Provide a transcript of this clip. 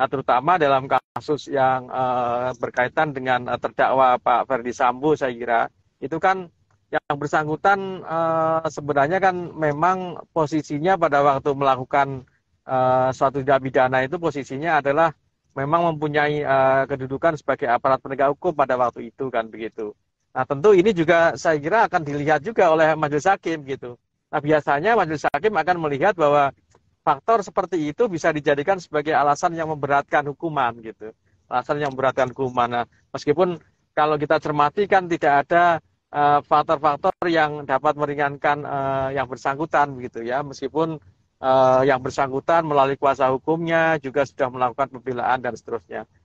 Eh, terutama dalam kasus yang eh, berkaitan dengan eh, terdakwa Pak Ferdi Sambo saya kira itu kan yang bersangkutan sebenarnya kan memang posisinya pada waktu melakukan suatu tindak pidana itu posisinya adalah memang mempunyai kedudukan sebagai aparat penegak hukum pada waktu itu kan begitu. Nah tentu ini juga saya kira akan dilihat juga oleh majelis hakim gitu. Nah biasanya majelis hakim akan melihat bahwa faktor seperti itu bisa dijadikan sebagai alasan yang memberatkan hukuman gitu. Alasan yang memberatkan hukuman. Nah, meskipun kalau kita cermati kan tidak ada eh, faktor-faktor uh, yang dapat meringankan uh, yang bersangkutan gitu ya. Meskipun uh, yang bersangkutan melalui kuasa hukumnya juga sudah melakukan pembelaan dan seterusnya.